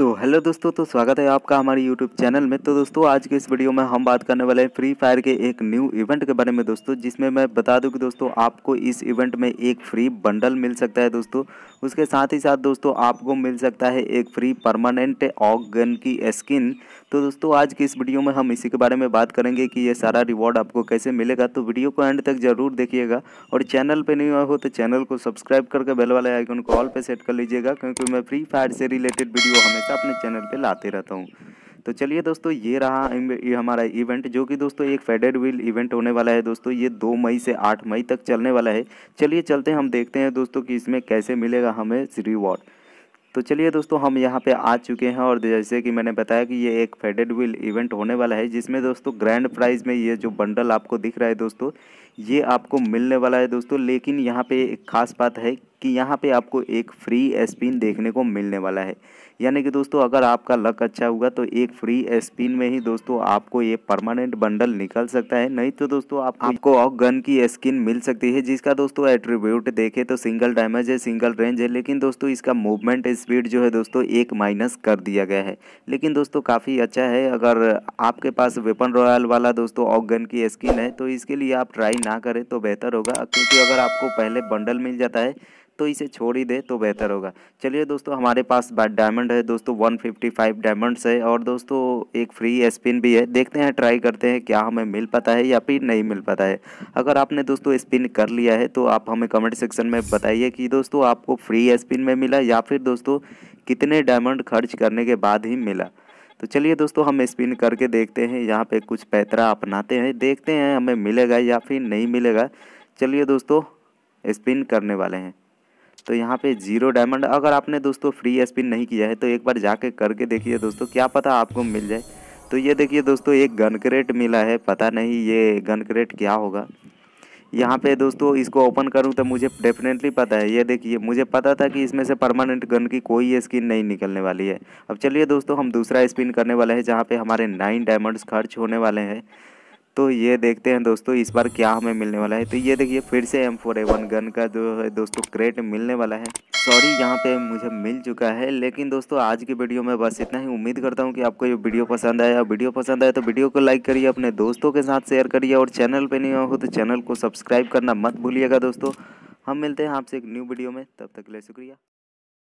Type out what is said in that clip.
तो हेलो दोस्तों तो स्वागत है आपका हमारे यूट्यूब चैनल में तो दोस्तों आज के इस वीडियो में हम बात करने वाले हैं फ्री फायर के एक न्यू इवेंट के बारे में दोस्तों जिसमें मैं बता दूं कि दोस्तों आपको इस इवेंट में एक फ्री बंडल मिल सकता है दोस्तों उसके साथ ही साथ दोस्तों आपको मिल सकता है एक फ्री परमानेंट ऑग गन की स्किन तो दोस्तों आज की इस वीडियो में हम इसी के बारे में बात करेंगे कि ये सारा रिवॉर्ड आपको कैसे मिलेगा तो वीडियो को एंड तक जरूर देखिएगा और चैनल पर नहीं हो तो चैनल को सब्सक्राइब करके बेल वाले आइकन को ऑल पर सेट कर लीजिएगा क्योंकि मैं फ्री फायर से रिलेटेड वीडियो हमेशा हमेशा अपने चैनल पे लाते रहता हूँ तो चलिए दोस्तों ये रहा ये हमारा इवेंट जो कि दोस्तों एक फेडेड व्हील इवेंट होने वाला है दोस्तों ये दो मई से आठ मई तक चलने वाला है चलिए चलते हैं हम देखते हैं दोस्तों कि इसमें कैसे मिलेगा हमें रिवॉर्ड तो चलिए दोस्तों हम यहाँ पे आ चुके हैं और जैसे कि मैंने बताया कि ये एक फेडेड व्हील इवेंट होने वाला है जिसमें दोस्तों ग्रैंड प्राइज में ये जो बंडल आपको दिख रहा है दोस्तों ये आपको मिलने वाला है दोस्तों लेकिन यहाँ पे एक खास बात है कि यहाँ पे आपको एक फ्री एस्पिन देखने को मिलने वाला है यानी कि दोस्तों अगर आपका लक अच्छा हुआ तो एक फ्री एस्पिन में ही दोस्तों आपको ये परमानेंट बंडल निकल सकता है नहीं तो दोस्तों आप आपको ऑक गन की स्किन मिल सकती है जिसका दोस्तों एट्रीब्यूट देखे तो सिंगल डैमेज है सिंगल रेंज है लेकिन दोस्तों इसका मूवमेंट स्पीड जो है दोस्तों एक माइनस कर दिया गया है लेकिन दोस्तों काफ़ी अच्छा है अगर आपके पास वेपन रॉयल वाला दोस्तों ऑक गन की स्किन है तो इसके लिए आप ट्राई ना करें तो बेहतर होगा क्योंकि अगर आपको पहले बंडल मिल जाता है तो इसे छोड़ ही दे तो बेहतर होगा चलिए दोस्तों हमारे पास डायमंड है दोस्तों 155 डायमंड्स है और दोस्तों एक फ्री स्पिन भी है देखते हैं ट्राई करते हैं क्या हमें मिल पाता है या फिर नहीं मिल पाता है अगर आपने दोस्तों स्पिन कर लिया है तो आप हमें कमेंट सेक्शन में बताइए कि दोस्तों आपको फ्री स्पिन में मिला या फिर दोस्तों कितने डायमंड खर्च करने के बाद ही मिला तो चलिए दोस्तों हम स्पिन करके देखते हैं यहाँ पे कुछ पैतरा अपनाते हैं देखते हैं हमें मिलेगा या फिर नहीं मिलेगा चलिए दोस्तों स्पिन करने वाले हैं तो यहाँ पे जीरो डायमंड अगर आपने दोस्तों फ्री स्पिन नहीं किया है तो एक बार जाके करके देखिए दोस्तों क्या पता आपको मिल जाए तो ये देखिए दोस्तों एक गन क्रेट मिला है पता नहीं ये गन क्रेट क्या होगा यहाँ पे दोस्तों इसको ओपन करूँ तो मुझे डेफिनेटली पता है ये देखिए मुझे पता था कि इसमें से परमानेंट गन की कोई स्किन नहीं निकलने वाली है अब चलिए दोस्तों हम दूसरा स्पिन करने वाले हैं जहाँ पे हमारे नाइन डायमंड्स खर्च होने वाले हैं तो ये देखते हैं दोस्तों इस बार क्या हमें मिलने वाला है तो ये देखिए फिर से M four A one gun का जो है दोस्तों क्रेट मिलने वाला है सॉरी यहाँ पे मुझे मिल चुका है लेकिन दोस्तों आज की वीडियो में बस इतना ही उम्मीद करता हूँ कि आपको ये वीडियो पसंद आया वीडियो पसंद आया तो वीडियो को लाइक करिए अपने दोस्तों के साथ शेयर करिए और चैनल पर नहीं हो तो चैनल को सब्सक्राइब करना मत भूलिएगा दोस्तों हम मिलते हैं आपसे एक न्यू वीडियो में तब तक ले शुक्रिया